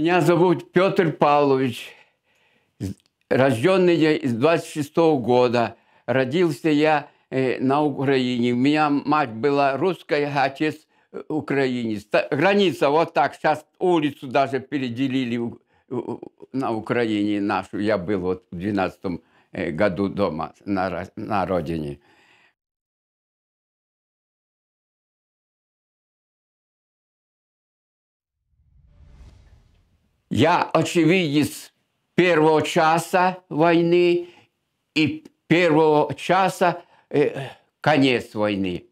Меня зовут Петр Павлович, рожденный я из 26 -го года. Родился я э, на Украине. У меня мать была русская, а отец э, украинец. Граница вот так, сейчас улицу даже переделили на Украине нашу. Я был вот в 12 э, году дома на, на родине. Я очевидец первого часа войны и первого часа э, конец войны.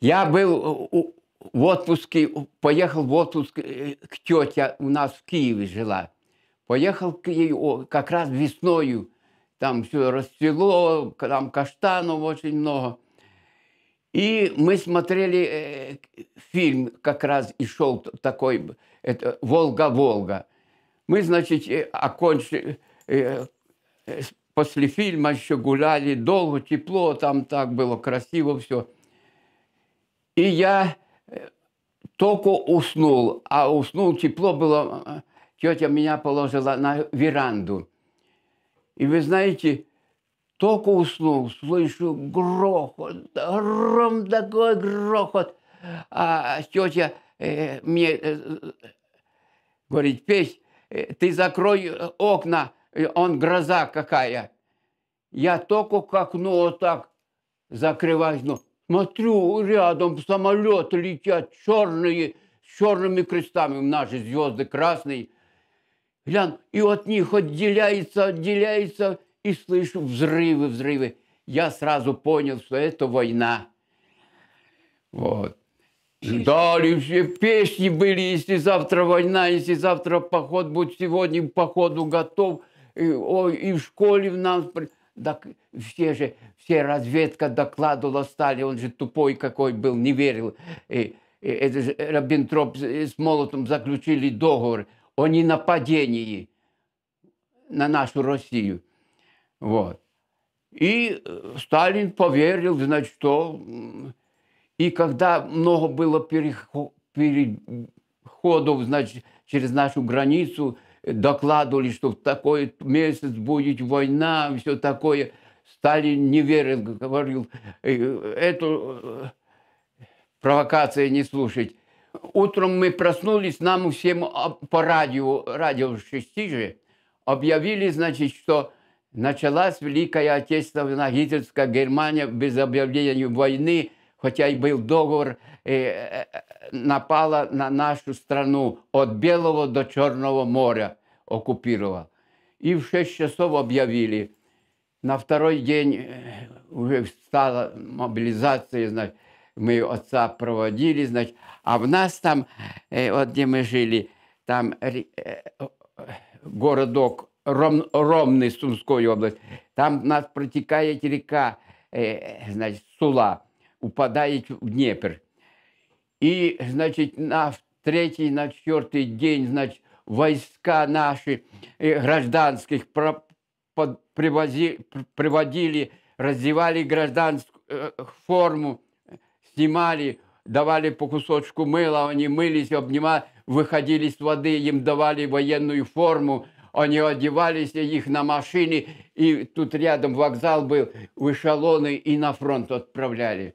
Я был в отпуске, поехал в отпуск э, к тете, у нас в Киеве жила. Поехал к ней как раз весною, там все расцвело, там каштанов очень много – и мы смотрели э, фильм, как раз и шел такой, это «Волга-Волга». Мы, значит, э, окончили, э, после фильма еще гуляли, долго, тепло, там так было красиво все. И я только уснул, а уснул, тепло было, тетя меня положила на веранду. И вы знаете, только уснул, слышу грохот, гром такой грохот. А тетя э, мне э, говорит, Петь, э, ты закрой окна, э, он гроза какая. Я только к окну вот так закрываю, ну, смотрю, рядом самолеты летят черные, с черными крестами, наши звезды красные. Глян, и от них отделяется, отделяется – и слышу взрывы, взрывы. Я сразу понял, что это война. Вот. Ждали все, песни были, если завтра война, если завтра поход, будет, сегодня походу готов. И, о, и в школе в нас... Так все же, все разведка докладывала стали, он же тупой какой был, не верил. И, и, это же Робинтроп с Молотом заключили договор о ненападении на нашу Россию. Вот. И э, Сталин поверил, значит, что... И когда много было переходов, значит, через нашу границу, э, докладывали, что в такой месяц будет война, все такое. Сталин не верил, говорил, э, эту провокацию не слушать. Утром мы проснулись, нам всем а, по радио, радио 6 же, объявили, значит, что Началась Великая Отечественная Гитлерская Германия без объявления войны, хотя и был договор, э, э, э, напала на нашу страну от Белого до Черного моря, оккупировала. И в 6 часов объявили. На второй день э, уже стала мобилизация, значит, мы отца проводили, значит, а в нас там, вот где мы жили, там городок Ром, Ромны Сумской области. Там у нас протекает река, е, э, значить, Сула, упадает в Дніпр. І, значить, на третий, на четвертый день, значит, войска наши э, гражданских про, под, привози, приводили, раздевали гражданскую э, форму, снимали, давали по кусочку мыла, они мылись, обнимали, выходили с воды, им давали военную форму, они одевались, их на машине, и тут рядом вокзал был, в эшелоны и на фронт отправляли.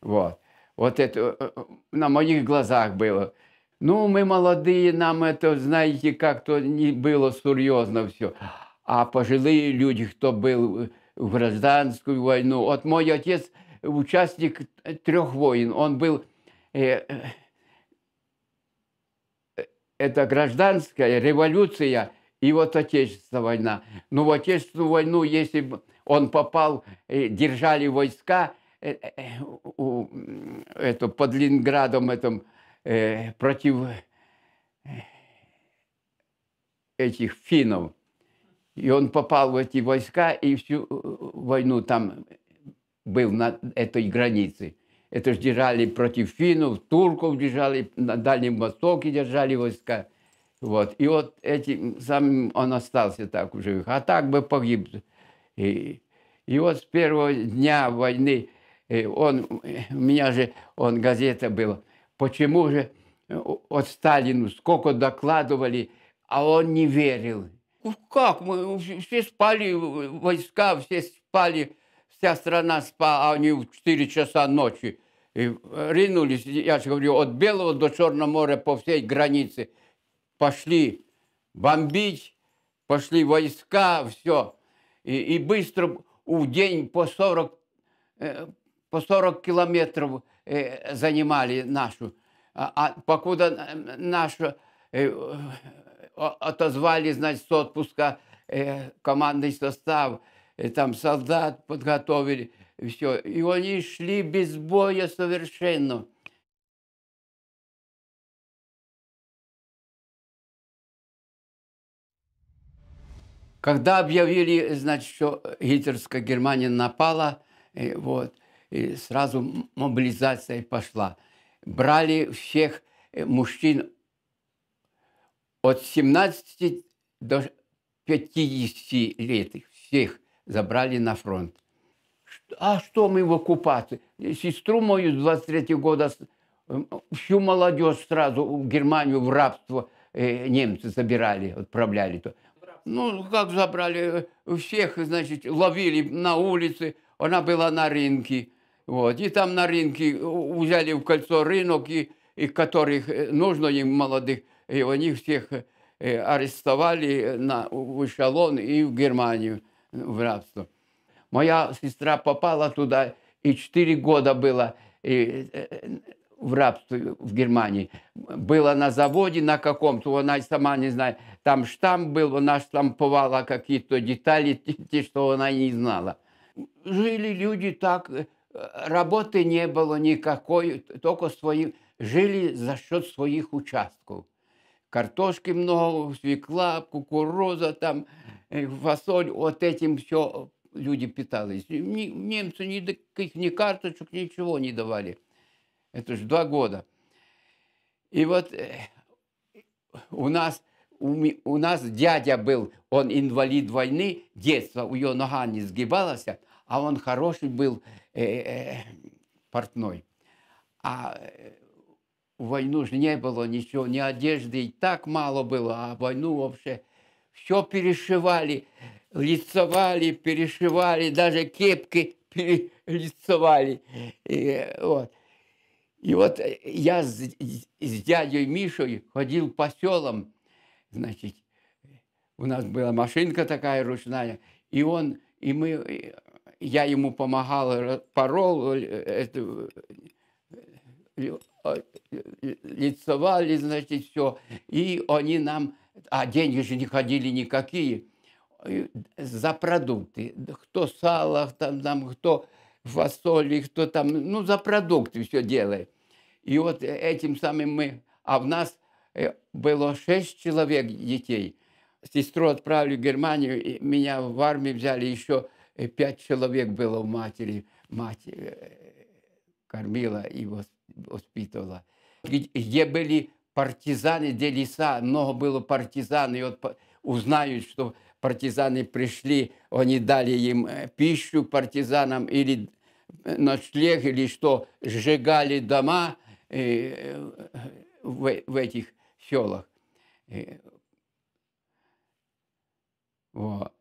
Вот. Вот это э, э, на моих глазах было. Ну, мы молодые, нам это, знаете, как-то не было серьезно все. А пожилые люди, кто был э, в гражданскую войну. Вот мой отец участник трех войн. Он был э, это гражданская революция и вот Отечественная война. Ну, в Отечественную войну, если бы он попал, э, держали войска э, э, это, под Ленинградом этом, против этих финнов. И он попал в эти войска и всю войну там был на этой границе. Это же держали против финнов, турков держали, на Дальнем Востоке держали войска – вот. И вот этим самым он остался так уже, А так бы погиб. И, и вот с первого дня войны э, он, у меня же он газета была. Почему же э, от Сталину сколько докладывали, а он не верил. «Ну как? Мы ну все спали, войска все спали, вся страна спала, а они в 4 часа ночи и э, ринулись, я же говорю, от Белого до Черного моря по всей границе – пошли бомбить, пошли войска, все. И, и быстро у день по 40, э, по 40 километров э, занимали нашу. А, а покуда нашу э, отозвали, значит, с отпуска командный состав, там солдат подготовили, все. И они шли без боя совершенно. Когда объявили, значит, что гитлерская Германия напала, э, вот, и сразу мобилизация пошла. Брали всех э, мужчин от 17 до 50 лет. Всех забрали на фронт. А что мы в оккупации? Сестру мою с 23 года, э, всю молодежь сразу в Германию в рабство немцы забирали, отправляли. Ну, как забрали, э, всех, значит, ловили на улице, она была на рынке. Вот. И там на рынке взяли в кольцо рынок, и, и которых э, нужно им молодых, и они всех э, арестовали на, в эшелон и в Германию в рабство. Моя сестра попала туда, и четыре года было и, в рабстве в Германии. Была на заводе на каком-то, она сама не знает. Там штамп был, она штамповала какие-то детали, те, что она не знала. Жили люди так, э, работы не было никакой, только свои, жили за счет своих участков. Картошки много, свекла, кукуруза, там, э, фасоль, вот этим все люди питались. Немцы никаких ни карточек, ничего не давали. Это же два года. И вот э, у нас, у, у нас дядя был, он инвалид войны, детство, у него нога не сгибалась, а он хороший был э, э, э портной. А в э, войну же не было ничего, ни одежды, и так мало было, а войну вообще все перешивали, лицевали, перешивали, даже кепки перелицевали. И, вот. И вот э, я с, с дядей Мишей ходил по селам, значит, у нас была машинка такая ручная, и он, и мы, э, я ему помогал, порол, э, это, лицевали, значит, все. И они нам, а деньги же не ходили никакие, за продукты. Кто сало там, там кто фасоли, кто там, ну, за продукты все делает. И вот э, этим самым мы... А в нас э, было шесть человек детей. Сестру отправили в Германию, и меня в армию взяли, еще э, пять человек было у матери. Мать кормила и воспитывала. Где были партизаны, где леса, много было партизан. И вот узнают, что партизаны пришли, они дали им пищу партизанам или ночлег, или что, сжигали дома – Э, в, э, в этих селах. Э, вот.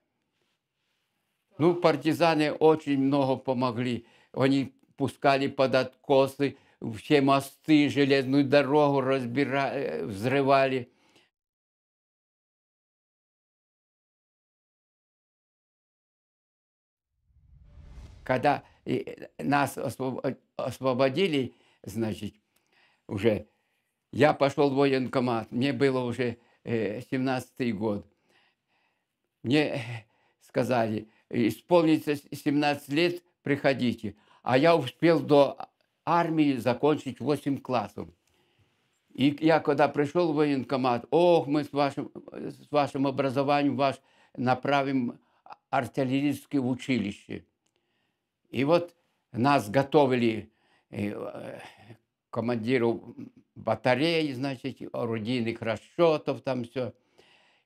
Ну, партизаны очень много помогли. Они пускали под откосы, все мосты, железную дорогу разбирали, взрывали. Когда нас освободили, значит, уже. Я пошел в военкомат, мне было уже э, 17-й год. Мне сказали, исполнится 17 лет, приходите. А я успел до армии закончить 8 классов. И я когда пришел в военкомат, ох, мы с вашим, с вашим образованием вас направим артиллерийское училище. И вот нас готовили э, командиру батареи, значит, орудийных расчетов, там все.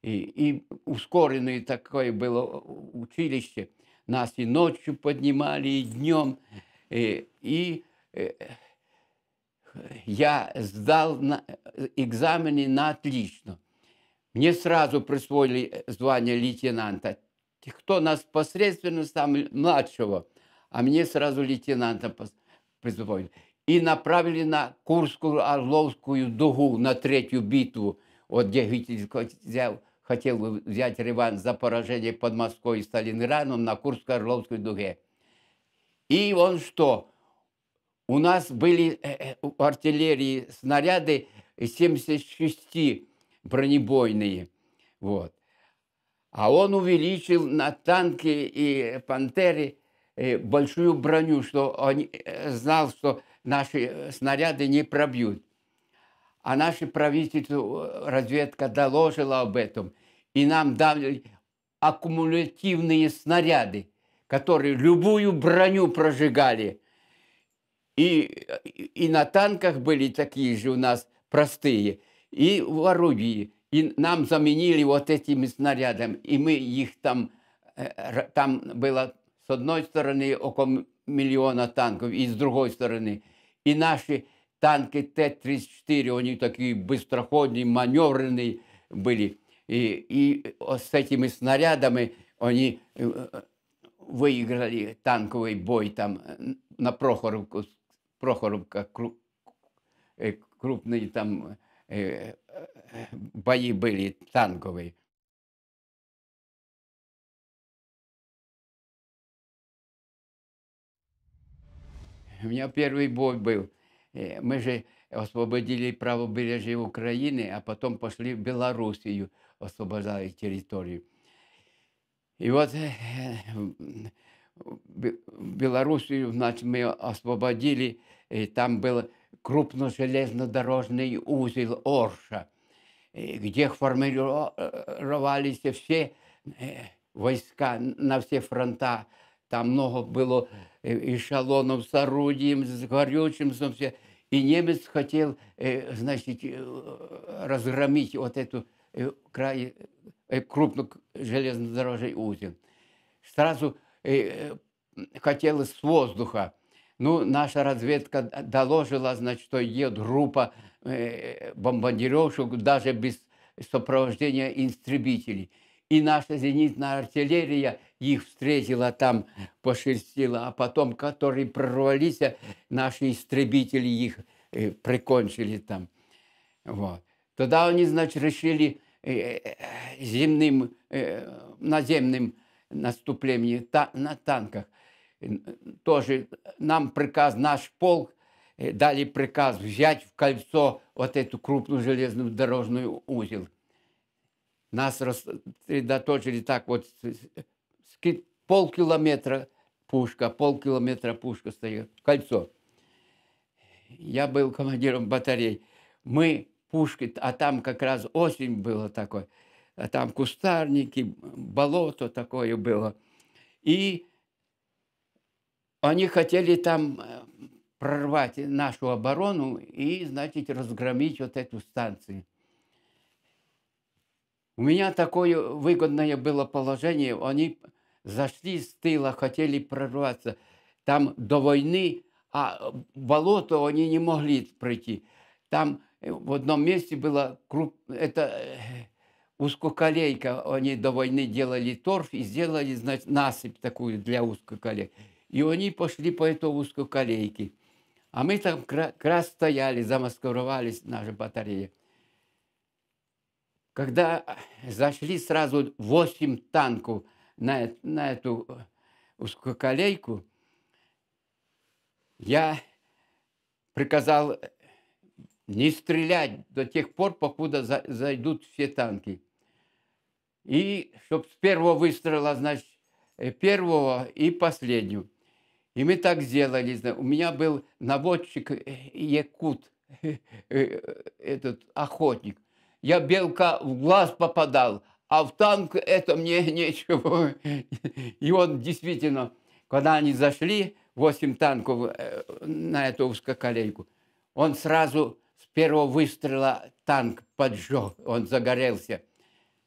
И, и ускоренное такое было училище. Нас и ночью поднимали, и днем. Э, и, и э, я сдал на, э, экзамены на отлично. Мне сразу присвоили звание лейтенанта. Кто нас посредственно, там младшего, а мне сразу лейтенанта присвоили и направили на Курскую Орловскую дугу, на третью битву, вот где Гитлер взял, хотел взять реванш за поражение под Москвой и Сталинградом на Курской Орловской дуге. И он что? У нас были в артиллерии снаряды 76 бронебойные. Вот. А он увеличил на танки и пантеры Э, большую броню, что он э, знал, что наши э, снаряды не пробьют. А наше правительство, разведка доложила об этом. И нам дали аккумулятивные снаряды, которые любую броню прожигали. И, и на танках были такие же у нас простые, и в орудии. И нам заменили вот этими снарядами. И мы их там, там было З одной стороны около мільйона танків, і з другой сторони. І наші танки Т-34, они такие быстроходные, маневренные были. І и с этими снарядами они е, виграли танковий бой там е, на Прохоровку, Прохоровка, крупные е, там бои были танковые. у меня первый бой был. Э, мы же освободили правобережье Украины, а потом пошли в Белоруссию, освобождали территорию. И вот э, Белоруссию, значит, мы освободили, и там был крупно-железнодорожный узел Орша, э, где формировались все войска на все фронта там много было э, эшелонов с орудием, с горючим, все. И немец хотел, э, значит, э, разгромить вот эту край, крупную железнодорожный узел. Сразу хотелось с воздуха. Ну, наша разведка доложила, значит, что идет группа бомбардировщиков даже без сопровождения истребителей – и наша зенитная артиллерия их встретила там, пошерстила, а потом, которые прорвались, наши истребители их э, прикончили там. Вот. Тогда они, значит, решили э, э, земным, э, наземным наступлением та, на танках. Тоже нам приказ, наш полк дали приказ взять в кольцо вот эту крупную железную дорожную узел нас рассредоточили так вот, полкилометра пушка, полкилометра пушка стоит, кольцо. Я был командиром батарей. Мы пушки, а там как раз осень была такой, а там кустарники, болото такое было. И они хотели там э, прорвать нашу оборону и, значит, разгромить вот эту станцию. У меня такое выгодное было положение. Они зашли с тыла, хотели прорваться. Там до войны, а болото они не могли пройти. Там э, в одном месте была круп... это э, узкоколейка. Они до войны делали торф и сделали, значит, насыпь такую для узкоколей. И они пошли по этой узкоколейке. А мы там как раз стояли, замаскировались, наша батарея. Когда э, зашли сразу 8 танков на, на эту э, узкоколейку, я приказал э, не стрелять до тех пор, покуда за, зайдут все танки. И чтобы с первого выстрела, значит, первого и последнего. И мы так сделали. У меня был наводчик Якут, этот охотник я белка в глаз попадал, а в танк это мне нечего. И он действительно, когда они зашли, 8 танков э, на эту узкоколейку, он сразу с первого выстрела танк поджег, он загорелся.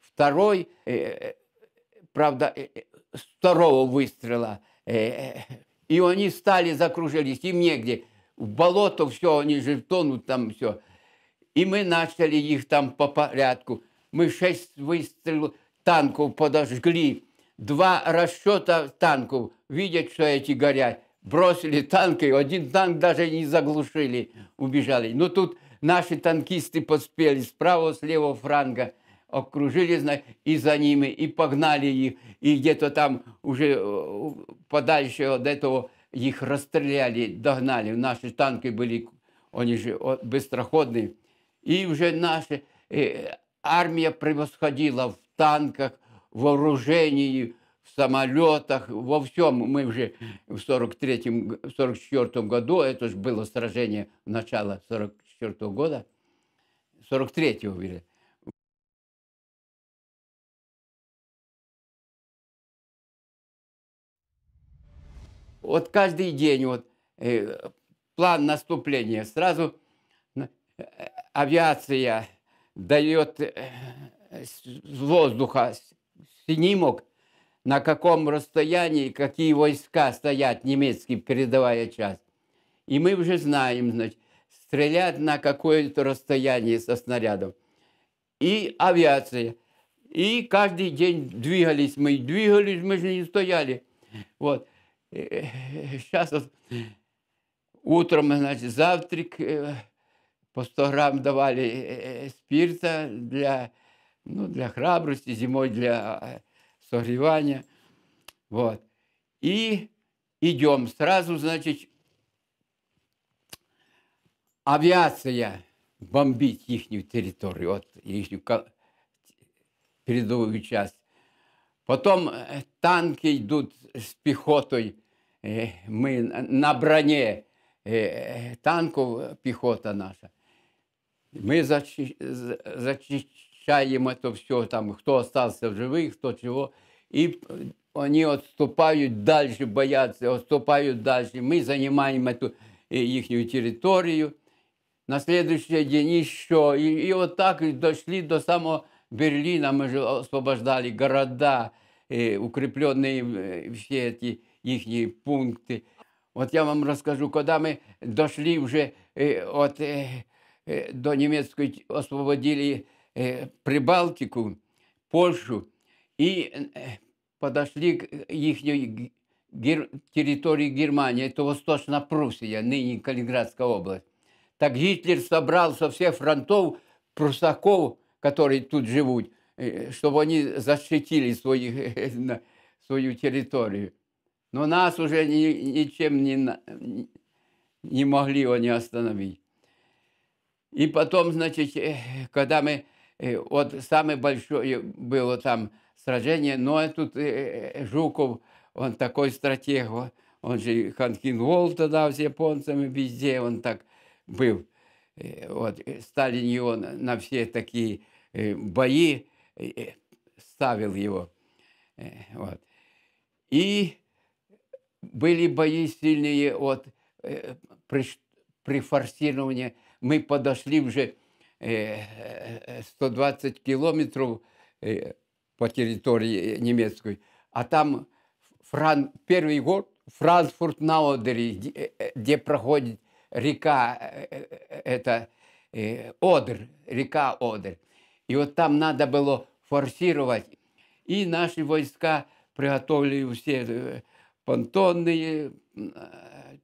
Второй, э, правда, э, с второго выстрела, и они стали, закружились, им негде. В болото все, они же тонут там все. И мы начали их там по порядку. Мы шесть выстрелов танков подожгли, два расчета танков, видят, что эти горят, бросили танки, один танк даже не заглушили, убежали. Но ну, тут наши танкисты подспели справа, слева франга, окружили и за ними, и погнали их, и где-то там уже э, подальше от этого их расстреляли, догнали. Наши танки были, они же быстроходные, и уже наша э, армия превосходила в танках, в вооружении, в самолетах, во всем. Мы уже в 1944 году, это же было сражение начала 1944 -го года, 43-го, вернее, вот каждый день вот э, план наступления сразу э, авиация дает э, с воздуха снимок, на каком расстоянии какие войска стоят немецкие, передовая часть. И мы уже знаем, значит, стрелять на какое-то расстояние со снарядом. И авиация. И каждый день двигались мы, двигались, мы же не стояли. Вот. Э, э, сейчас вот, утром, значит, завтрак, по 100 грамм давали э, э, э, спирта для, ну, для храбрости, зимой для согревания. Вот. И идем. Сразу, значит, авиация бомбить их территорию, вот, их передовую часть. Потом танки идут с пехотой, мы на броне танков, пехота наша. Ми зачищаємо то все, там, хто залишився в живий, хто чого. І вони відступають далі, бояться, відступають далі. Ми займаємо ту е, їхню територію. На следующий день еще. И, и вот так дошли до самого Берліна. Ми ж освобождали города, е, укріплені е, всі э, все эти их я вам розкажу, коли ми дошли вже от Э, до немецкой освободили э, Прибалтику, Польшу и э, подошли к их гер... территории Германии, это Восточная Пруссия, ныне Калининградская область. Так Гитлер собрал со всех фронтов прусаков, которые тут живут, чтобы они защитили своих, свою территорию. Но нас уже ни, ничем не, не могли они остановить. И потом, значит, э, когда мы, э, вот самое большое было там сражение, но тут э, Жуков, он такой стратег, он же Ханкингол тогда с японцами везде, он так был. Вот, Сталин его на все такие бои ставил его. Вот. И были бои сильные от, при, при форсировании мы подошли уже 120 э, километров э, по территории немецкой, а там Фран... первый город Франкфурт на Одере, где э, проходит река это, Одер, река Одер. И вот там надо было форсировать. И наши войска приготовили все понтонные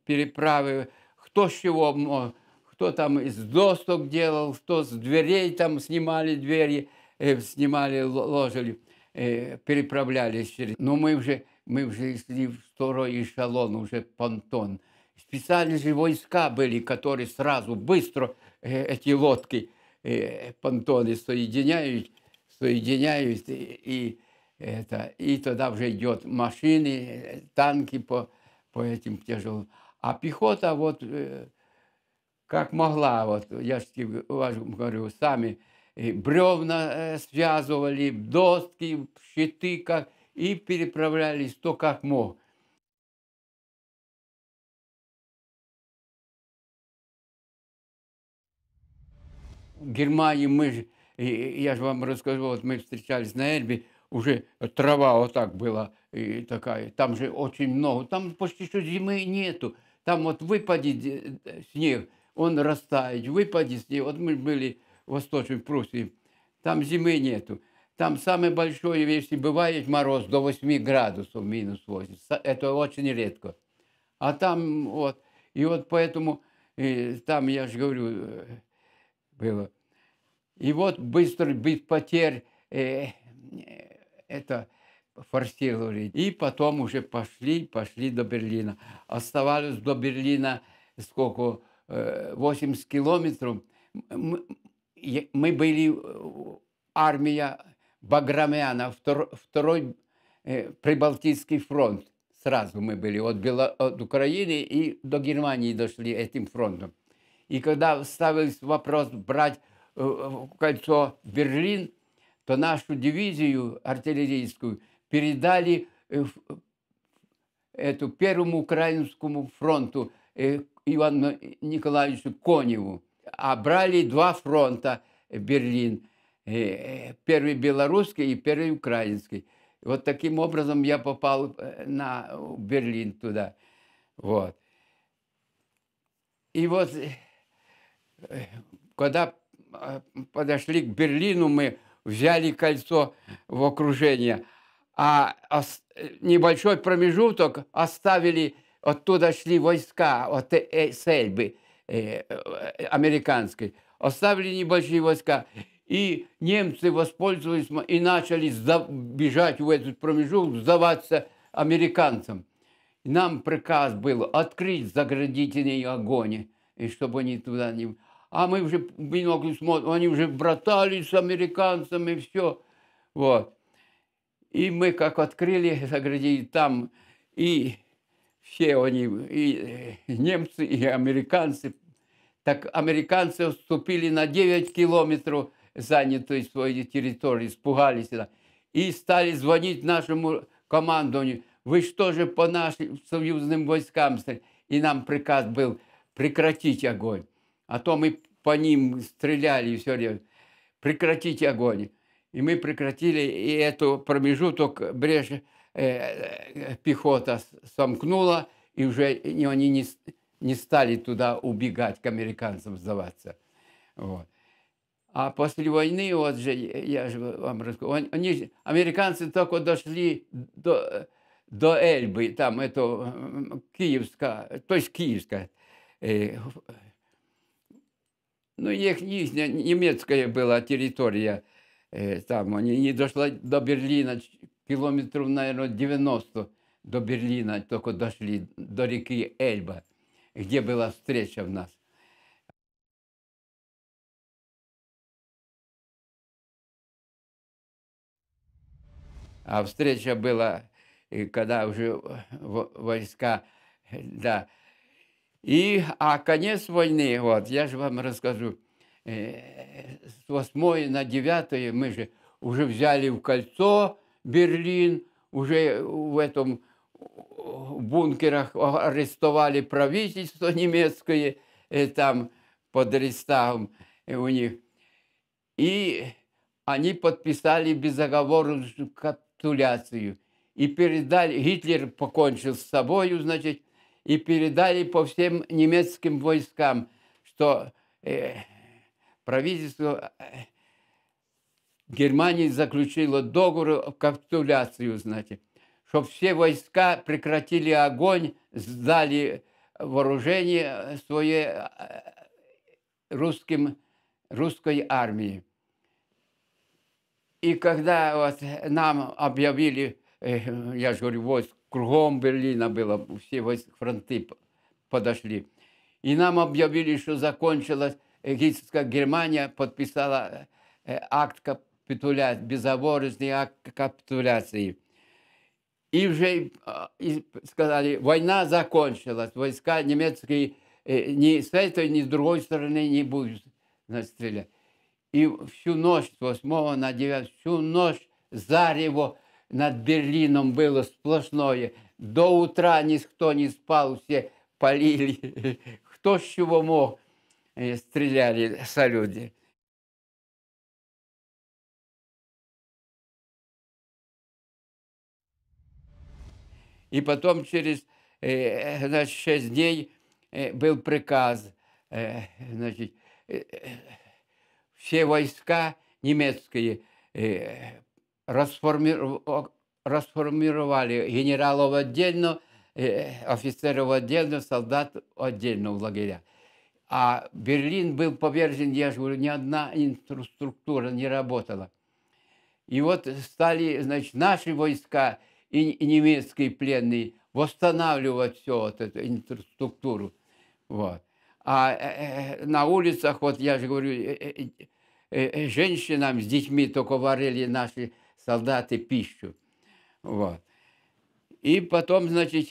переправы, кто с чего мог кто там из досток делал, кто с дверей там снимали двери, э, снимали, ложили, э, переправлялись через. Но мы уже, мы уже шли в второй эшелон, уже понтон. Специально же войска были, которые сразу, быстро э, эти лодки, э, понтоны соединяют, соединяют, и, и, это, и тогда уже идет машины, э, танки по, по этим тяжелым. А пехота вот... Э, как могла. Вот, я говорю, сами бревна э, связывали, доски, щиты, как, и переправлялись то, как мог. В Германии мы же, я же вам рассказывал, вот мы встречались на Эльбе, уже трава вот так была и такая, там же очень много, там почти что зимы нету, там вот выпадет э, снег, он растает, выпадет снег. Вот мы были в восточном Пруссии, там зимы нету. Там самое большое, если бывает мороз до 8 градусов минус 8, это очень редко. А там вот, и вот поэтому, и э, там я же говорю, э, было. И вот быстро, без потерь, э, э, это форсировали. И потом уже пошли, пошли до Берлина. Оставались до Берлина сколько? 80 э, километров. Мы были э, армия Баграмяна, втор, второй э, Прибалтийский фронт. Сразу мы были от, Бело, от Украины и до Германии дошли этим фронтом. И когда ставился вопрос брать э, кольцо Берлин, то нашу дивизию артиллерийскую передали э, э эту Первому Украинскому фронту э, Ивану Николаевичу Коневу. А брали два фронта э, Берлин. Э, первый белорусский и первый украинский. Вот таким образом я попал э, на Берлин туда. Вот. И вот, когда подошли к Берлину, мы взяли кольцо в окружение, а небольшой промежуток оставили оттуда шли войска от Сельбы э, э, американской, оставили небольшие войска, и немцы воспользовались и начали бежать в этот промежуток, сдаваться американцам. Нам приказ был открыть заградительные огонь, и чтобы они туда не... А мы уже бинокль смотрим, они уже братались с американцами, все. Вот. И мы как открыли, заградили там, и все они, и э, немцы, и американцы. Так американцы вступили на 9 километров занятой своей территории, испугались. И стали звонить нашему командованию. Вы что же по нашим союзным войскам? И нам приказ был прекратить огонь. А то мы по ним стреляли и все время. Прекратить огонь. И мы прекратили и эту промежуток брешь Э, э, пехота сомкнула, и уже и они не, не стали туда убегать, к американцам сдаваться. Вот. А после войны, вот же, я же вам рассказывал, они, американцы только дошли до, до Эльбы, там это Киевская, то есть Киевская. Э, ну, их нижняя немецкая была территория, там они не дошли до Берлина, километров, наверное, 90 до Берлина, только дошли до реки Эльба, где была встреча в нас. А встреча была, когда уже войска, да. И, а конец войны, вот, я же вам расскажу, с 8 на 9 мы же уже взяли в кольцо Берлин, уже в этом э, бункерах арестовали правительство немецкое, э, там под Рестагом у них. И они подписали безоговорочную капитуляцию. И передали, Гитлер покончил с собой, значит, и передали по всем немецким войскам, что э, правительство э, Германия заключила договор о капитуляции, знаете, чтобы все войска прекратили огонь, сдали вооружение своей э, русским, русской армии. И когда вот нам объявили, э, я же говорю, войск кругом Берлина было, все войск фронты подошли. И нам объявили, что закончилась э, Гитлерская Германия, подписала акт капітуля... беззаворожний акт капітуляції. И уже а, и сказали, война закончилась, войска немецкие э, ни с этой, ни с другой стороны не будут стрелять. И всю ночь, с 8 на 9, всю ночь зарево над Берлином было сплошное. До утра ни с кто не спал, все полили. Кто с чего мог, э, стреляли салюты. И потом через э, э, значит, 6 дней э, был приказ, значит, все войска немецкие расформировали генералов отдельно, офицеров отдельно, солдат отдельно в лагеря. А Берлин был повержен, я же говорю, ни одна инфраструктура не работала. И вот стали, значит, наши войска – и, и немецкий пленный, восстанавливать все вот эту инфраструктуру. Вот. А э, э, э, на улицах, вот я же говорю, э, э, женщинам с детьми только варили наши солдаты пищу. Вот. И потом, значит,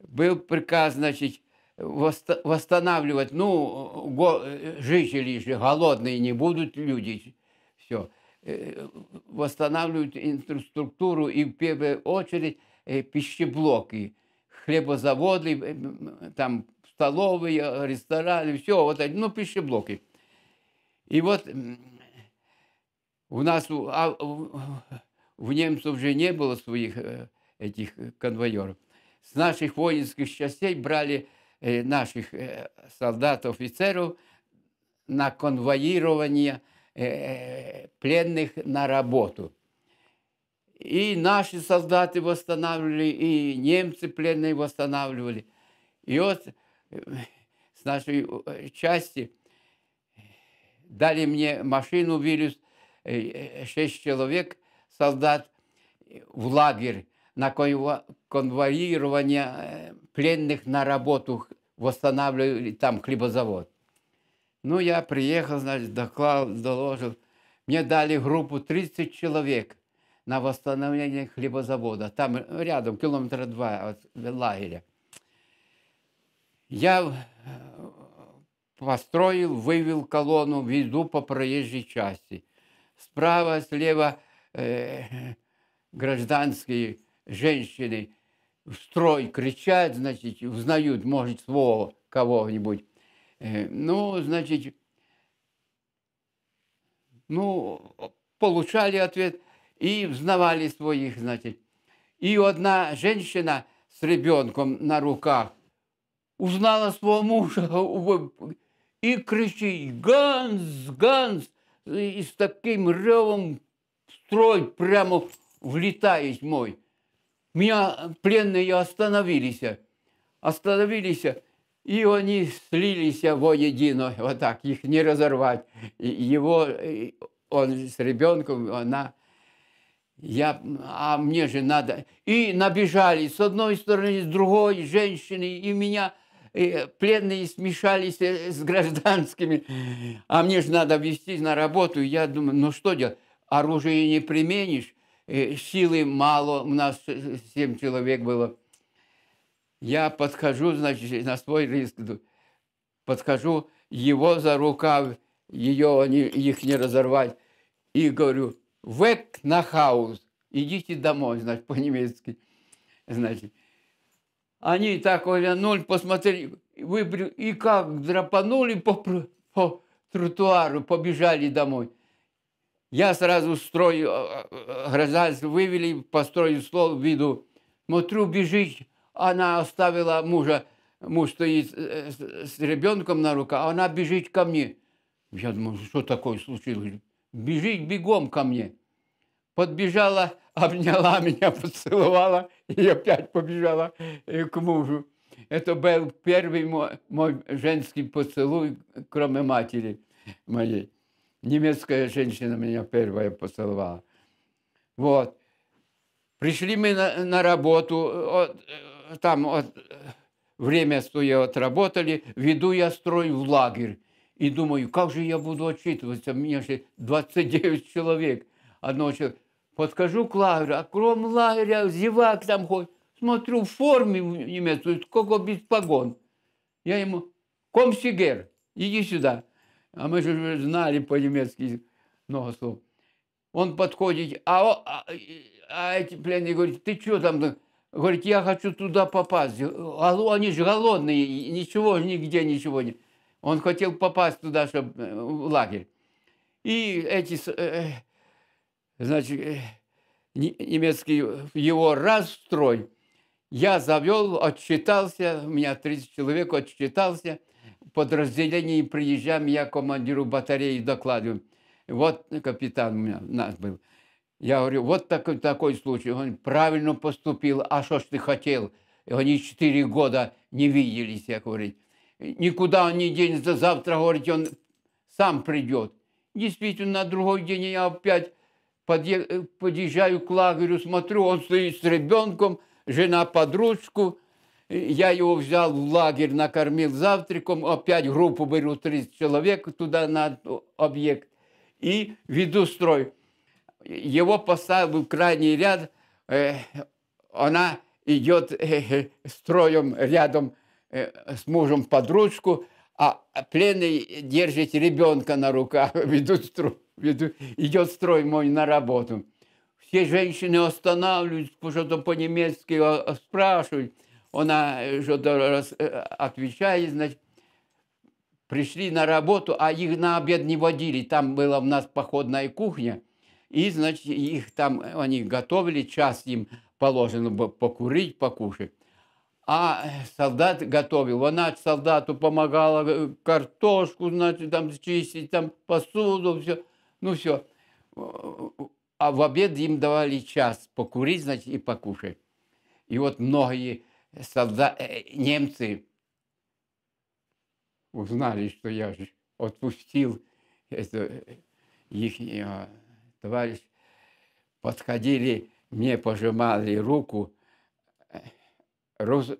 был приказ, значит, восстанавливать, ну, жителей же голодные не будут люди, все. Э, восстанавливают инфраструктуру и в первую очередь э, пищеблоки, хлебозаводы, э, там столовые, рестораны, все, вот одни, ну, пищеблоки. И вот у нас, а у немцев же не было своих этих конвоеров. С наших воинских частей брали наших солдат, офицеров на конвоирование Э, пленных на работу. И наши солдаты восстанавливали, и немцы пленные восстанавливали. И вот э, с нашей э, части дали мне машину «Вилюс», шесть человек, солдат, в лагерь на конвоирование пленных на работу восстанавливали там хлебозавод. Ну, я приехал, значит, доклад, доложил. Мне дали группу 30 человек на восстановление хлебозавода. Там рядом, километра два от лагеря. Я э, построил, вывел колонну, веду по проезжей части. Справа, слева э, гражданские женщины в строй кричат, значит, узнают, может, своего кого-нибудь. Э, ну, значит, ну, получали ответ и узнавали своих, значит. И одна женщина с ребенком на руках узнала своего мужа и кричит «Ганс! Ганс!» и с таким ревом строй прямо влетает мой. Меня пленные остановились. Остановились и они слились воедино, вот так, их не разорвать. Его, он с ребенком, она, я, а мне же надо. И набежали с одной стороны, с другой женщины, и меня и пленные смешались э, с гражданскими. А мне же надо вести на работу. Я думаю, ну что делать? Оружие не применишь, э, силы мало, у нас э, семь человек было – я подхожу, значит, на свой риск, подхожу, его за рукав, ее они, их не разорвать, и говорю, век на хаус, идите домой, значит, по-немецки, значит. Они так глянули, посмотрели, выбрили, и как драпанули по, по тротуару, побежали домой. Я сразу строю, э, э, э, гроза вывели, построю стол, виду, смотрю, бежит она оставила мужа, муж стоит э, с ребенком на руках, а она бежит ко мне. Я думаю, «Ну, что такое случилось? Бежит бегом ко мне. Подбежала, обняла меня, поцеловала и опять побежала э, к мужу. Это был первый мой, мой женский поцелуй, кроме матери моей. Немецкая женщина меня первая поцеловала. Вот. Пришли мы на, на работу. Э, там от, э, время свое отработали, веду я строй в лагерь. И думаю, как же я буду отчитываться, у меня же 29 человек. Одного человека. Подхожу к лагерю, а кроме лагеря зевак там ходит. Смотрю, в форме немецкой, сколько без погон. Я ему, комсигер, иди сюда. А мы же знали по-немецки много слов. Он подходит, а, а, а эти пленные говорят, ты что там? Ну, Говорит, я хочу туда попасть. Они же голодные, ничего, нигде ничего нет. Он хотел попасть туда, чтобы э, в лагерь. И эти, э, э, значит, немецкий его расстрой. Я завел, отчитался, у меня 30 человек отчитался. Подразделение приезжаем, я командиру батареи докладываю. Вот капитан у меня, у нас был. Я говорю, вот такой, такой случай. Он правильно поступил, а что ж ты хотел? И они четыре года не виделись, я говорю. Никуда он не денется, завтра, говорит, он сам придет. Действительно, на другой день я опять подъезжаю к лагерю, смотрю, он стоит с ребенком, жена под ручку. Я его взял в лагерь, накормил завтраком, опять группу беру 30 человек туда на объект и веду строй его поставил в крайний ряд, э, она идет э, э, строем рядом с мужем под ручку, а пленный держит ребенка на руках, ведут строй, ведут, идет строй мой на работу. Все женщины останавливаются, что-то по-немецки спрашивают. Она что-то отвечает, значит, пришли на работу, а их на обед не водили. Там была у нас походная кухня – и, значит, их там, э, они готовили, час им положено покурить, покушать. А э, солдат готовил, она солдату помогала э, картошку, значит, там чистить, там посуду, все. Ну, все. А в обед им давали час покурить, значит, и покушать. И вот многие солда... немцы узнали, что я отпустил это их товарищ, подходили, мне пожимали руку. Рус,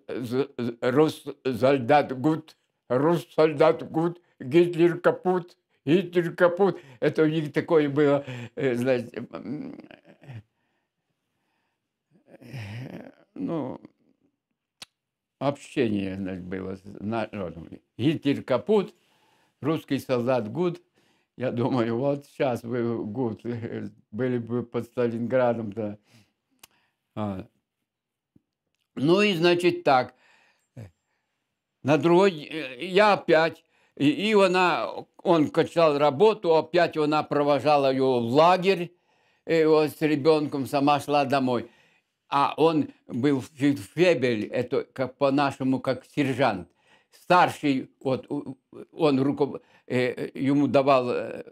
солдат гуд, рус солдат гуд, Гитлер капут, Гитлер капут. Это у них такое было, э, знаете, ну, общение значит, было с народом. Гитлер капут, русский солдат гуд – я думаю, вот сейчас вы гуд, были бы под Сталинградом-то. А. Ну и, значит, так. На другой... Я опять... И, и вона, он качал работу, опять она провожала ее в лагерь, и вот с ребенком сама шла домой. А он был фебель, это как по-нашему, как сержант. Старший, вот, он руководил Э, ему давал э,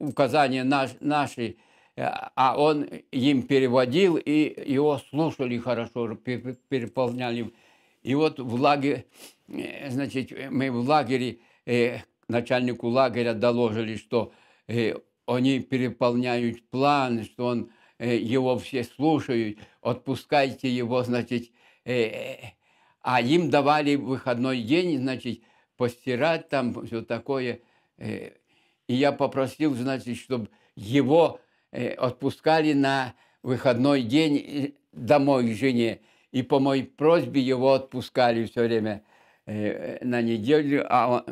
указания наш, наши, э, а он им переводил, и его слушали хорошо, переполняли. И вот в лагере, значит, мы в лагере, начальнику лагеря доложили, что они переполняют план, что он, его все слушают, отпускайте его, значит, а им давали выходной день, значит, постирать там, все такое. Э, и я попросил, значит, чтобы его э, отпускали на выходной день э, домой к жене. И по моей просьбе его отпускали все время на неделю, а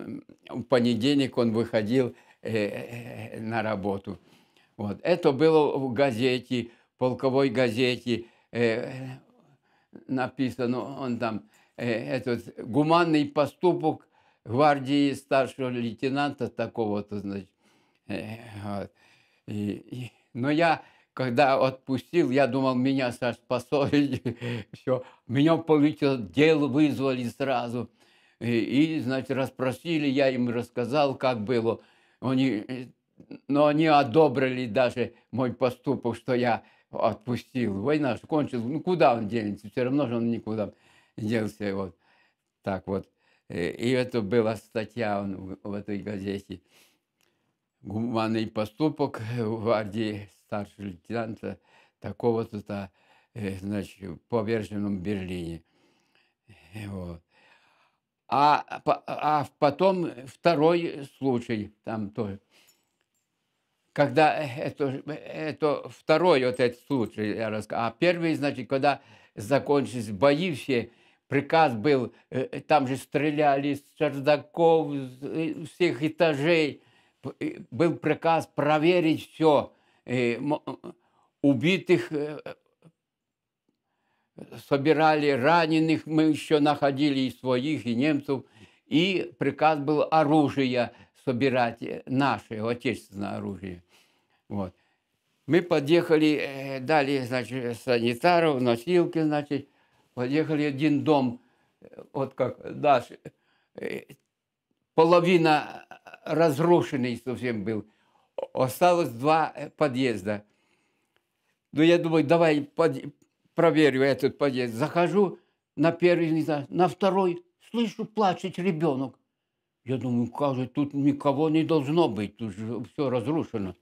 в понедельник он выходил на работу. Вот. Это было в газете, в полковой газете написано, он там, этот гуманный поступок гвардии старшего лейтенанта такого-то, значит. Э, и, и, но я, когда отпустил, я думал, меня сейчас поссорить, все. Меня полетело, дело вызвали сразу. И, и, значит, расспросили, я им рассказал, как было. Они, э, но они одобрили даже мой поступок, что я отпустил. Война же кончилась. Ну, куда он денется? Все равно же он никуда не делся. Вот так вот. И это была статья в этой газете «Гуманный поступок гвардии старшего лейтенанта такого-то, э, значит, поверженном Берлине». Вот. А, а потом второй случай там тоже. Когда это, это второй вот этот случай, я расскажу. А первый, значит, когда закончились бои все, приказ был, э, э, там же стреляли с чердаков, с э, всех этажей. Был приказ проверить все. Убитых собирали, раненых мы еще находили и своих, и немцев. И приказ был оружие собирать, наше отечественное оружие. Вот. Мы подъехали, дали, значит, санитаров, носилки, значит, подъехали один дом, э, вот как да, э, половина э, разрушенный совсем был. Осталось два подъезда. Ну, я думаю, давай под... проверю этот подъезд. Захожу на первый этаж, на второй, слышу, плачет ребенок. Я думаю, как же, тут никого не должно быть, тут же все разрушено.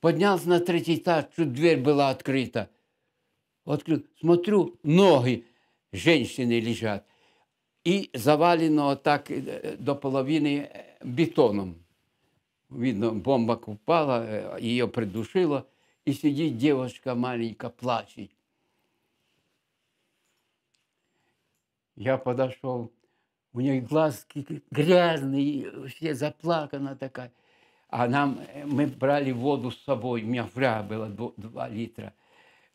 Поднялся на третий этаж, тут дверь была открыта открыл, смотрю, ноги женщины лежат. И завалено так э, до половины э, бетоном. Видно, бомба упала, э, ее придушила. И сидит девочка маленькая, плачет. Я подошел, у нее глазки грязные, все заплакана такая. А нам, мы брали воду с собой, у меня фря было 2 литра.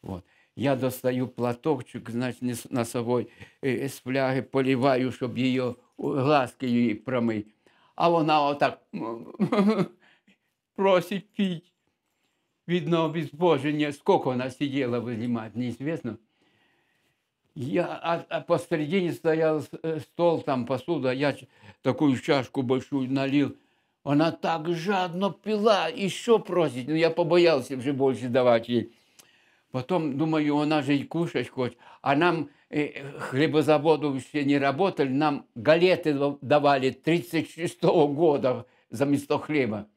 Вот. Я достаю платочок, значит, носовой з фляги, поливаю, щоб її глазки її промить. А вона отак просить пить, Видно, обезбоження, сколько вона сиділа, визнімати, неизвестно. Я, а, а посередине стоял стол, там посуда, я такую чашку большую налил. Она так жадно пила, еще просит, но ну, я побоялся уже больше давать ей. Потом, думаю, она же и кушать хочет. А нам э, хлебозаводу все не работали, нам галеты давали 36 -го года за место хлеба.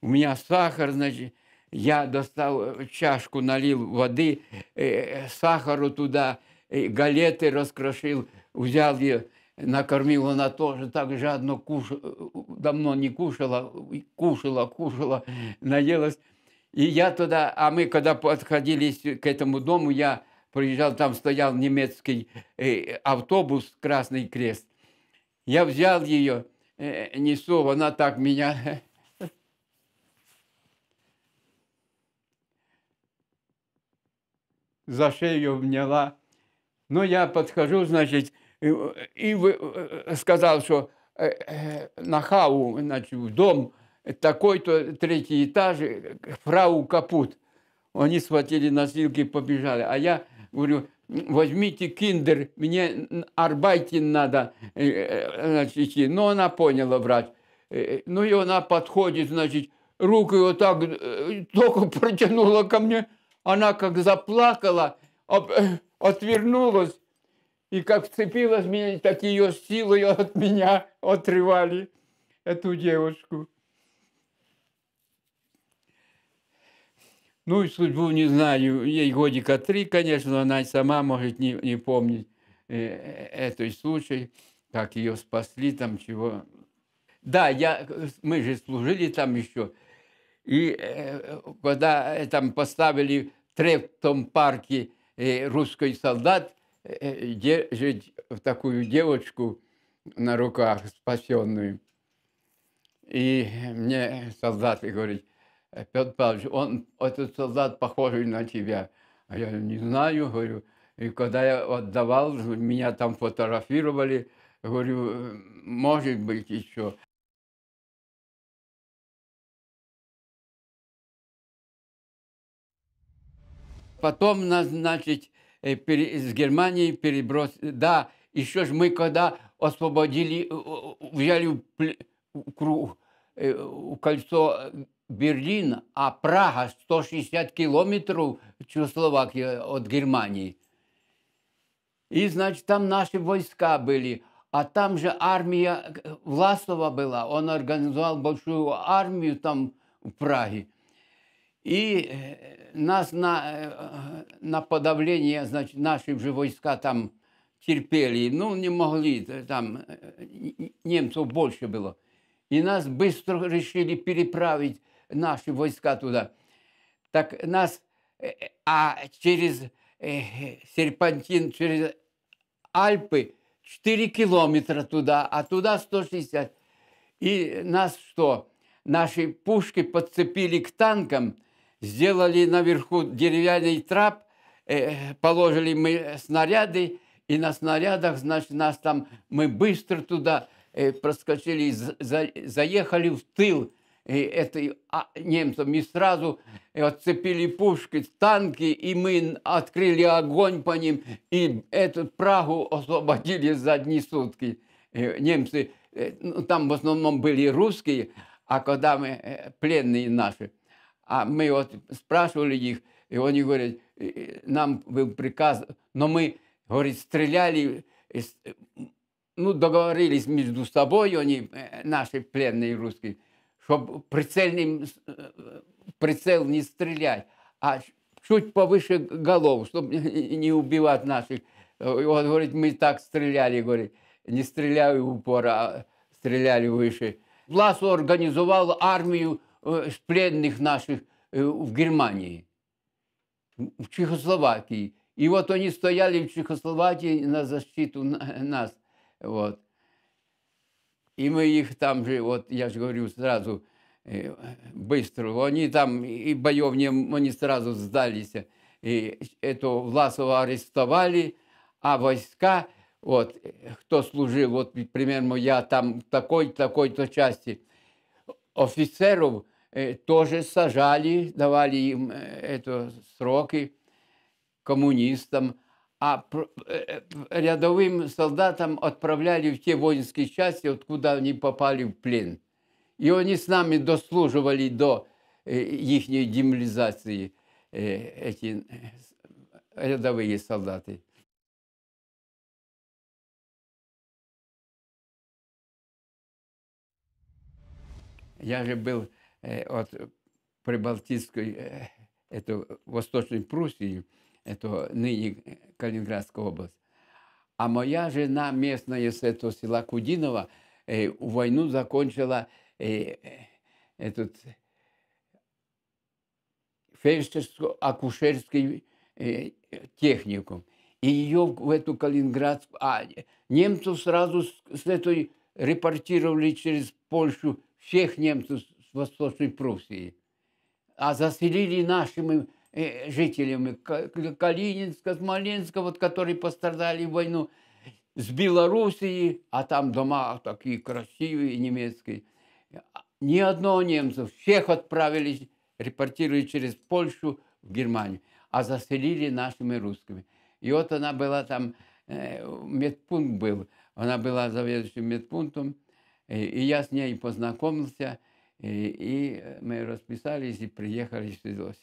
У меня сахар, значит, я достал э, чашку, налил воды, э, сахару туда, э, галеты раскрошил, взял ее, накормил, она тоже так жадно кушала, э, давно не кушала, кушала, кушала, наелась. И я туда, а мы когда подходили к этому дому, я приезжал, там стоял немецкий э, автобус «Красный крест». Я взял ее, э, несу, она так меня... за шею вняла. Но ну, я подхожу, значит, и, э, и э, сказал, что э, э, на хау, значит, в дом такой-то третий этаж, фрау капут. Они схватили носилки и побежали. А я говорю, возьмите киндер, мне арбайтин надо. Э, э, значит, но она поняла, врач. Э, ну и она подходит, значит, рукой вот так только протянула ко мне. Она как заплакала, отвернулась. И как вцепилась в меня, так ее силой от меня отрывали, эту девушку. Ну, и судьбу не знаю, ей годика три, конечно, она сама может не, не помнить э, э этот случай, как ее спасли там, чего. Да, я, мы же служили там еще. И э, когда э, там поставили треп в том парке э, русский солдат, э, э держит такую девочку на руках спасенную. И мне солдаты говорят, Э, Петр Павлович, он, этот солдат похожий на тебя. А я не знаю, говорю. И когда я отдавал, меня там фотографировали, говорю, может быть еще. Потом нас, значит, э, из Германии перебросили. Да, еще же мы когда освободили, взяли в, в, в, в кольцо э, Берлин, а Прага 160 километров Чехословакия от Германии. И, значит, там наши войска были. А там же армия Власова была. Он организовал большую армию там в Праге. И нас на, на подавление, значит, наши же войска там терпели. Ну, не могли, там немцев больше было. И нас быстро решили переправить наши войска туда. Так нас, э, э, а через э, серпантин, через Альпы 4 километра туда, а туда 160. И нас что? Наши пушки подцепили к танкам, сделали наверху деревянный трап, положили мы снаряды, и на снарядах, значит, нас там, мы быстро туда проскочили, заехали в тыл и это а, немцам. И сразу отцепили пушки, танки, и мы открыли огонь по ним. И эту Прагу освободили за одни сутки немцы. Э, ну, там в основном были русские, а когда мы э, пленные наши. А мы вот спрашивали их, и они говорят, нам был приказ, но мы, говорит, стреляли э, ну, договорились между собой, они, наши пленные русские, чтобы прицельным, э, прицел не стрелять, а чуть повыше голов, чтобы не убивать наших. Он говорить, мы так стреляли, говорит, не стреляю в упор, а стреляли выше. Власов организовал армию э, пленных наших э, в Германии, в Чехословакии. И вот они стояли в Чехословакии на защиту нас. Вот. И мы их там же, вот я же говорю сразу, э, быстро, они там и боевне, они сразу сдались. И эту Власова арестовали, а войска, вот, кто служил, вот, примерно, я там такой, такой-то части, офицеров э, тоже сажали, давали им э, это сроки коммунистам, а э, э, рядовым солдатам отправляли в те воинские части, откуда они попали в плен. И они с нами дослуживали до э, их демобилизации, эти рядовые солдаты. Я же был от Прибалтийской, это Восточной Пруссии, это ныне э, Калининградская область. А моя жена, местная с этого села Кудинова, э, войну закончила э, э этот фельдшерско-акушерский э, техникум. И ее в эту Калининградскую... А немцев сразу с, с этой репортировали через Польшу всех немцев с Восточной Пруссии. А заселили нашими Э, жителями Калининска, Смоленска, вот, которые пострадали в войну, с Белоруссией, а там дома такие красивые немецкие. А, ни одного немца, всех отправились репортируя через Польшу в Германию, а заселили нашими русскими. И вот она была там, э, медпункт был, она была заведующим медпунктом, э, и я с ней познакомился, и, мы расписались и приехали сюда, в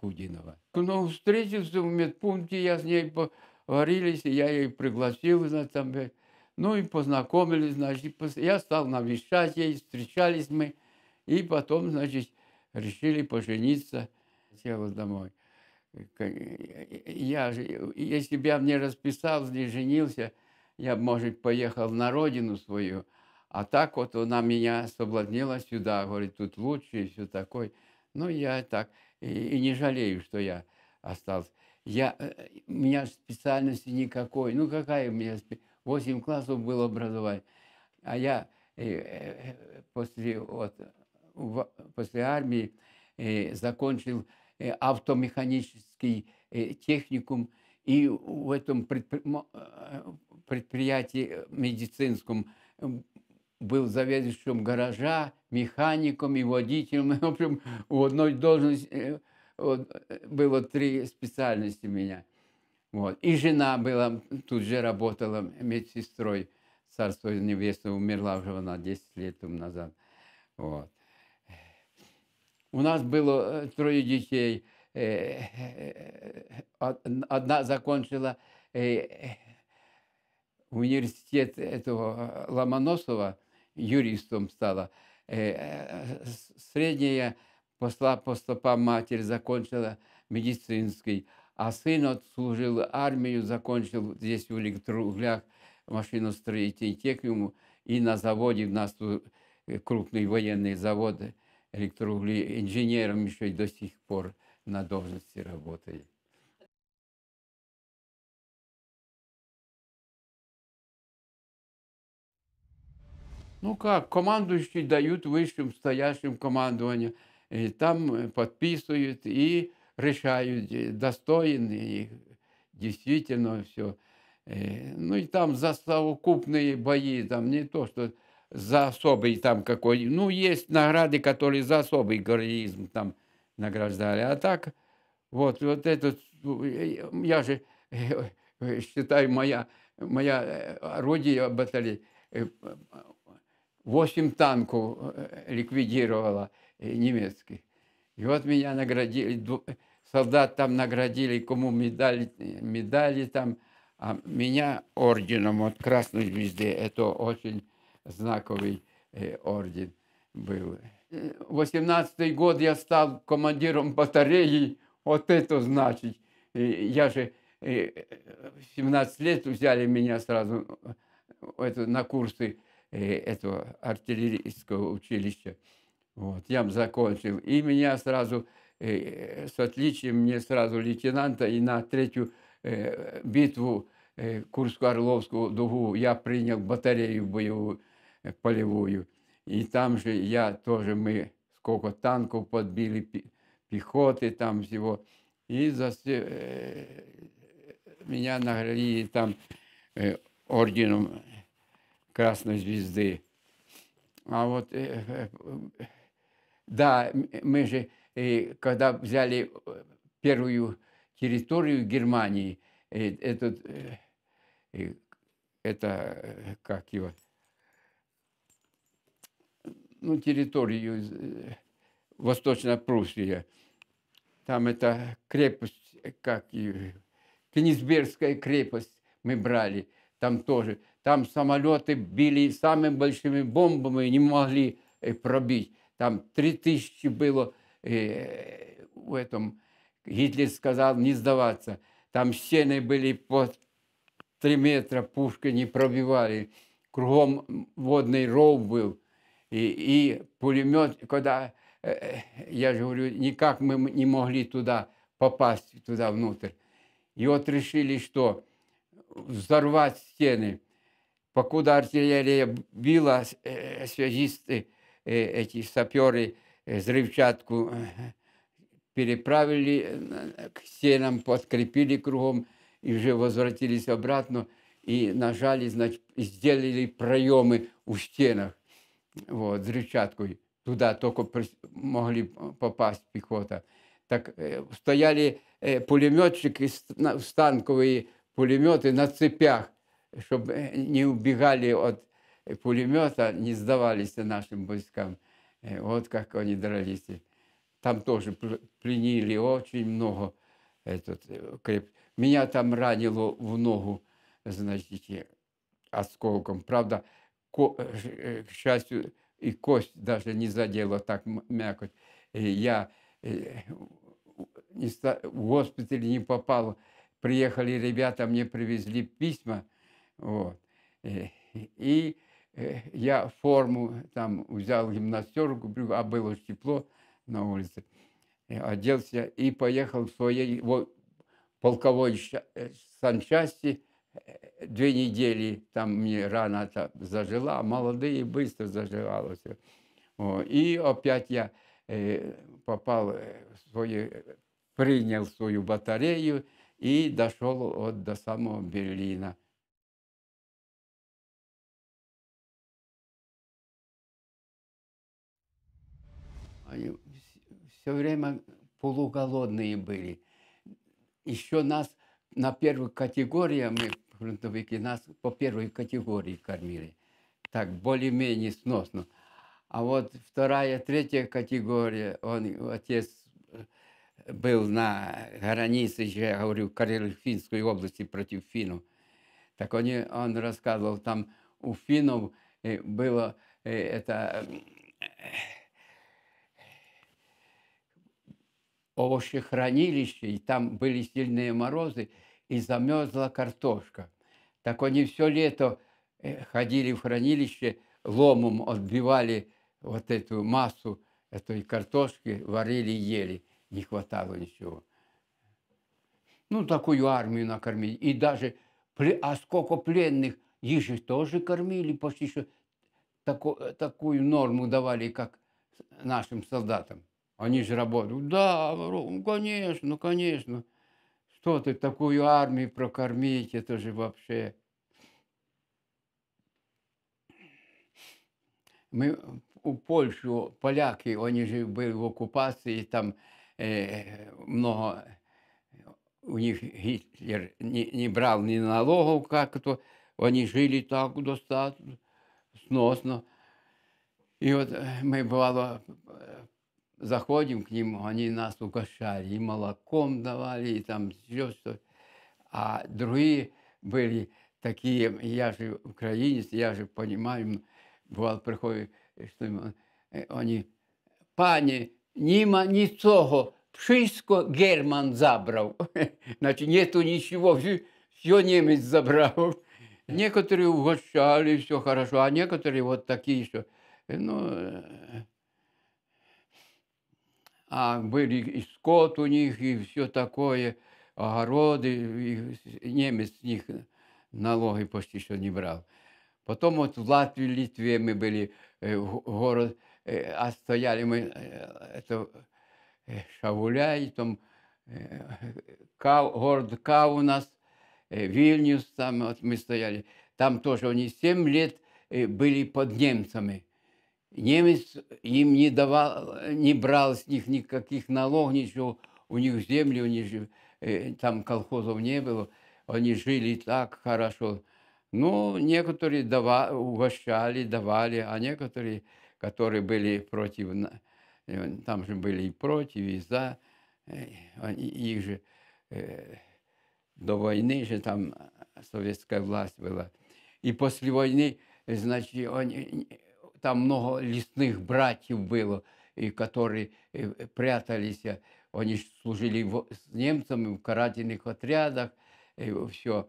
Кудинова. Но ну, встретился в медпункте, я с ней поговорились, я ее пригласил, значит, там, э, ну и познакомились, значит, я стал навещать ей, встречались мы, и потом, значит, решили пожениться, села домой. Я, если бы я не расписал, не женился, я, бы может, поехал на родину свою, а так вот она меня соблазнила сюда, говорит, тут лучше и все такое. Ну я так, и, и не жалею, что я остался. Я, э, у меня специальности никакой. Ну, какая у меня специальность? 8 классов было образование. А я э, э, после, вот, после армии закончил автомеханический техникум и в этом предприятии медицинском был заведующим гаража, механиком и водителем. В общем, в одной должности э, вот, э, было три специальности у меня. Вот. И жена была, тут же работала медсестрой. Царство небесное, умерла уже она 10 лет назад. Вот. У нас было э, трое детей. Одна закончила университет этого Ломоносова – юристом стала. Э, э, средняя посла по стопам матери закончила медицинский, а сын отслужил армию, закончил здесь в Электроуглях машиностроительный техникум и на заводе у нас тут э, крупные военные заводы электроугли инженером еще и до сих пор на должности работает. Ну как, командующие дают высшим стоящим командованию, и э, там э, подписывают и решают, э, достоин действительно все. Ну и там за совокупные бои, там не то, что за особый там какой, ну есть награды, которые за особый героизм там награждали, а так вот, вот этот, я же считаю, моя, моя орудие батареи 8 танков э, ликвидировала э, немецких. И вот меня наградили, э, солдат там наградили, кому медали, медали там, а меня орденом от Красной Звезды. Это очень знаковый орден был. 18 год я стал командиром батареи, вот это значит. Я же 17 лет взяли меня сразу это, на курсы Э, этого артиллерийского училища. Вот, я закончил. И меня сразу э, с отличием, мне сразу лейтенанта, и на третью э, битву Курско-Орловскую дугу я принял батарею боевую, полевую. И там же я тоже, мы сколько танков подбили, пехоты там всего. И за все меня наградили там орденом Красной Звезды. А вот, э, э, э, да, мы же, когда взяли первую территорию Германии, этот, это, как его, ну, территорию Восточная Пруссия, там это крепость, как и Кенисбергская крепость мы брали, там тоже – там самолеты били самыми большими бомбами, не могли э, пробить. Там три тысячи было э, в этом. Гитлер сказал не сдаваться. Там стены были по три метра, пушки не пробивали. Кругом водный ров был. И, и пулемет, когда, э, я же говорю, никак мы не могли туда попасть, туда внутрь. И вот решили, что взорвать стены – покуда артиллерия била, э, связисты, э, эти саперы, э, взрывчатку переправили к стенам, подкрепили кругом и уже возвратились обратно и нажали, значит, сделали проемы у стенах вот, взрывчаткой. Туда только могли попасть пехота. Так стояли пулеметчики, станковые пулеметы на цепях – чтобы э, не убегали от пулемета, не сдавались нашим войскам. Э, вот как они дрались. Там тоже пленили очень много. Этот, э, креп... Меня там ранило в ногу, значит, осколком. Правда, к счастью, и кость даже не задела так мякоть. Я в госпиталь не попал. Приехали ребята, мне привезли письма – вот. Э, и э, я форму там взял гимнастерку, а было тепло на улице, э, оделся и поехал в своей вот, полковой санчасти две недели, там мне рана -то зажила, молодые быстро заживало все. Вот. И опять я э, попал в свою, принял свою батарею и дошел вот до самого Берлина. Они все время полуголодные были. Еще нас на первую категорию, мы фронтовики, нас по первой категории кормили. Так, более-менее сносно. А вот вторая, третья категория, он, отец э, был на границе, я говорю, Карело-Финской области против финнов. Так он, он рассказывал, там у финнов э, было э, это овощехранилище, и там были сильные морозы, и замерзла картошка. Так они все лето э, ходили в хранилище, ломом отбивали вот эту массу этой картошки, варили, ели. Не хватало ничего. Ну, такую армию накормили. И даже, а сколько пленных, их же тоже кормили почти что таку, такую норму давали, как нашим солдатам. Они же работают. Да, ну, конечно, ну, конечно. Что ты такую армию прокормить, это же вообще. Ми у Польщу поляки, они же були в окупації, там е, много у них Гітлер не, не брав ні налогов, как то они жили так достатньо, сносно. І от э, ми бувало э, заходим к ним, они нас угощали, и молоком давали, и там еще что -то. А другие были такие, я же украинец, я же понимаю, бывал приходит, что э, они, пане, нема нічого, все Герман забрал. Значит, нету ничего, все, все немец забрал. Некоторые угощали, все хорошо, а некоторые вот такие, что, э, ну, э, а были и скот у них, и все такое, огороды, и немец с них налоги почти что не брал. Потом вот в Латвии, Литве мы были, э, город, э, а стояли мы, э, это Шавуляй, там Кав, город Кав у нас, Вильнюс, там вот мы стояли. Там тоже они 7 лет были под немцами. Немец им не давал, не брал с них никаких налогов, ничего. У них земли, у них э, там колхозов не было. Они жили так хорошо. Ну, некоторые давали, угощали, давали, а некоторые, которые были против, э, там же были и против, и за, э, они, их же до войны же там советская власть была. И после войны, значит, они, там много лесных братьев было, и которые э, прятались, э, они служили с немцами в карательных отрядах, и все.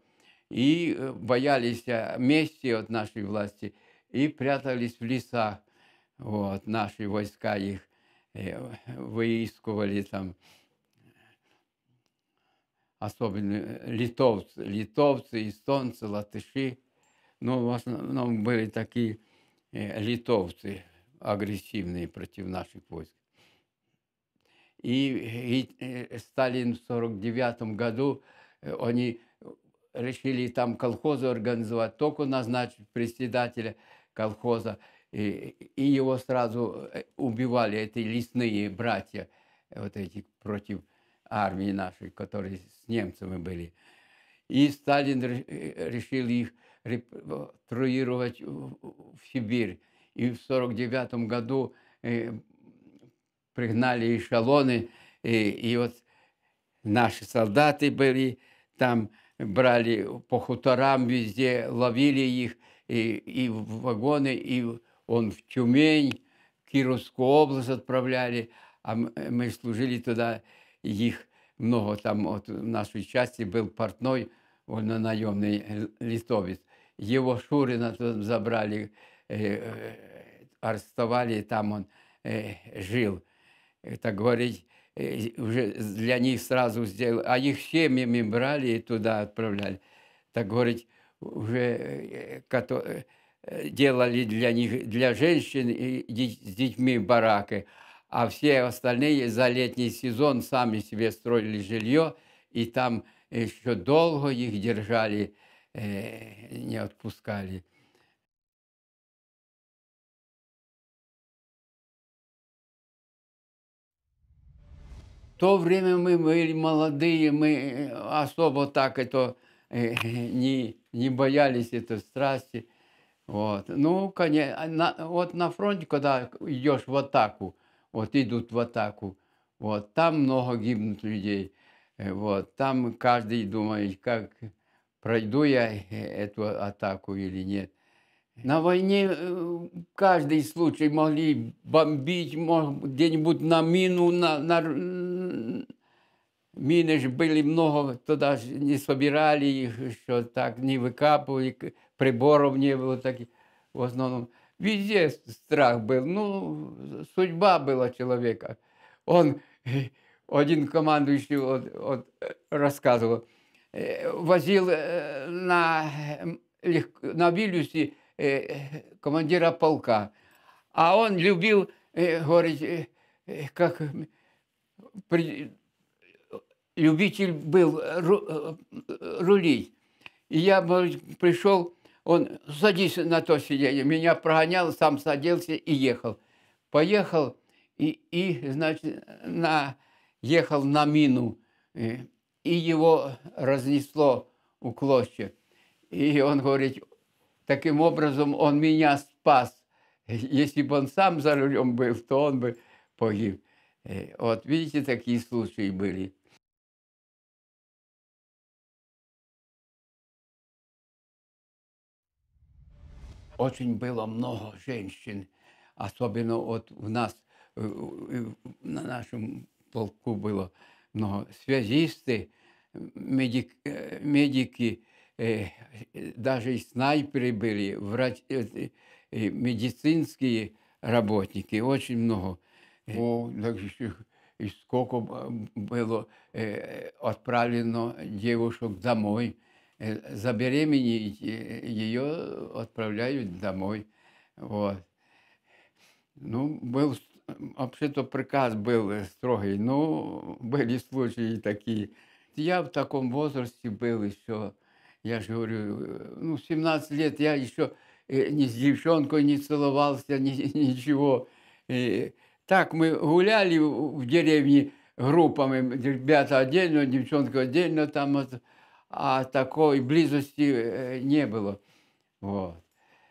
И э, боялись мести от нашей власти, и прятались в лесах. Вот, наши войска их выискивали там, особенно литовцы, литовцы, эстонцы, латыши. Ну, в основном были такие Э, литовцы агрессивные против наших войск. И, и э, Сталин в сорок девятом году э, они решили там колхозы организовать, только назначить председателя колхоза. И, и его сразу убивали эти лесные братья, вот эти против армии нашей, которые с немцами были. И Сталин решил их Э, труировать в Сибирь. И в 1949 году э, пригнали эшелоны, и, и вот наши солдаты были там, брали по хуторам везде, ловили их и, и в вагоны, и он в Тюмень, в Кировскую область отправляли, а мы служили туда их много. Там вот в нашей части был портной, он наемный э, литовец его Шурина тут забрали, э, э, арестовали, там он э, жил. Так говорить, уже для них сразу сделали, а их семьями брали и туда отправляли. Так говорить, уже делали для них, для женщин и с детьми бараки, а все остальные за летний сезон сами себе строили жилье, и там еще долго их держали. Э, не отпускали. В то время мы были молодые, мы э, особо так это э, не, не боялись этой страсти. Вот. Ну, конечно, а на, вот на фронте, когда идешь в атаку, вот идут в атаку, вот, там много гибнут людей. Вот, там каждый думает, как пройду я эту атаку или нет. На войне э, каждый случай могли бомбить, мог, где-нибудь на мину, на, на... мины же были много, туда не собирали их, что так не выкапывали, приборов не было таких в основном. Везде страх был, ну, судьба была человека. Он, один командующий вот, вот, э, рассказывал – Э, возил э, на, э, на Вильюсе командира полка. А он любил говорить, как любитель был ру, рулить. И я говорит, пришел, он садись на то сиденье, меня прогонял, сам садился и ехал. Поехал и, и значит, на, ехал на мину. и его разнесло у клочья. И он говорит, таким образом он меня спас. Если бы он сам за рулем был, то он бы погиб. Э, вот видите, такие случаи были. Очень было много женщин, особенно вот у нас, э, э, на нашем полку было. но связисты, медик, э, медики, э, даже и снайперы были, врач, э, медицинские работники, очень много. О, так еще и сколько было отправлено девушек домой. Забеременеть ее отправляют домой. Вот. Ну, был вообще-то приказ был э, строгий, но были случаи такие. Я в таком возрасте был еще, я же говорю, э, ну, 17 лет я еще э, ни с девчонкой не целовался, ни, ничего. И так мы гуляли в деревне группами, ребята отдельно, девчонка отдельно там, а такой близости не было. Вот.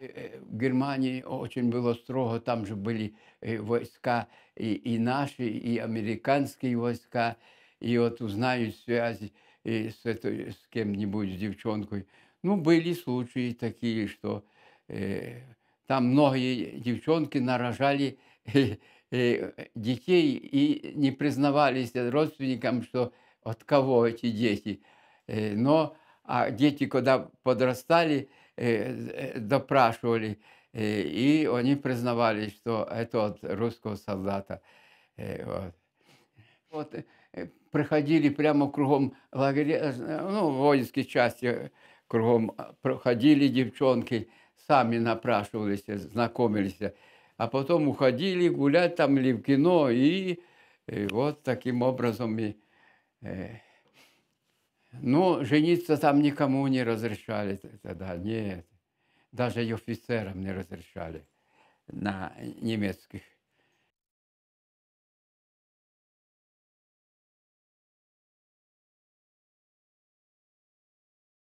В Германии очень было строго, там же были войска и, и наши, и американские войска. И вот узнают связи с, этой, с кем-нибудь, с девчонкой. Ну, были случаи такие, что э, там многие девчонки нарожали э, э, детей и не признавались родственникам, что от кого эти дети. Э, но а дети, когда подрастали, Э, э, допрашивали, э, и они признавали, что это от русского солдата. Вот. Вот, проходили прямо кругом лагеря, ну, воинской части кругом а, проходили девчонки, сами напрашивались, знакомились, а потом уходили гулять там или в кино, и, и вот таким образом и, э, ну, жениться там никому не разрешали тогда, нет. Даже и офицерам не разрешали на немецких